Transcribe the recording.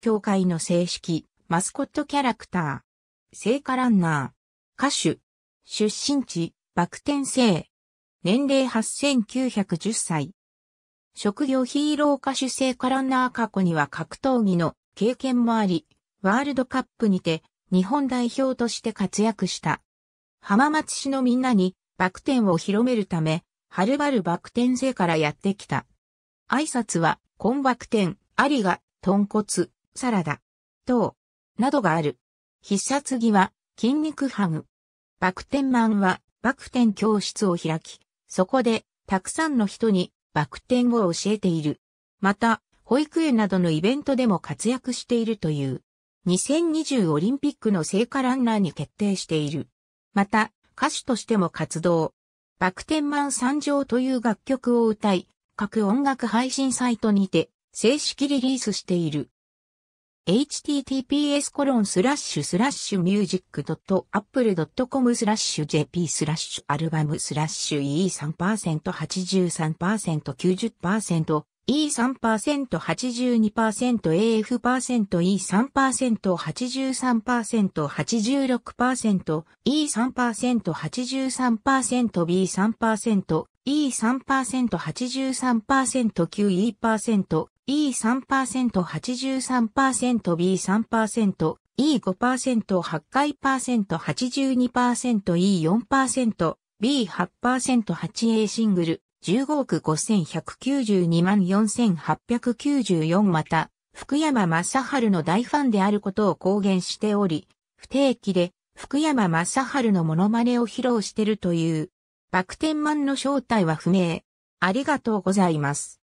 協会の正式、マスコットキャラクター、聖火ランナー、歌手、出身地、バク転生、年齢8910歳。職業ヒーロー歌手聖火ランナー過去には格闘技の経験もあり、ワールドカップにて日本代表として活躍した。浜松市のみんなにバク転を広めるため、はるばるバク転生からやってきた。挨拶は、コンバク転、ありが、豚骨、サラダ、等、などがある。必殺技は、筋肉ハグ。バクテンマンは、バクテン教室を開き、そこで、たくさんの人に、バクテンを教えている。また、保育園などのイベントでも活躍しているという。2020オリンピックの聖火ランナーに決定している。また、歌手としても活動。バクテンマン参上という楽曲を歌い、各音楽配信サイトにて、正式リリースしている。https コロンスラッシュスラッシュミュージックドットアップルドットコムスラッシュ jp スラッシュアルバムスラッシュ e3%83%90% E3%82%AF%E3%83%86% E3%83%B3% E3%83%QE% E3%、83%、B3%、E5%、8回 %82%、E4%、B8%、8A シングル、15億5192万4894また、福山正春の大ファンであることを公言しており、不定期で福山正春のモノマネを披露してるという、バクテンマンの正体は不明。ありがとうございます。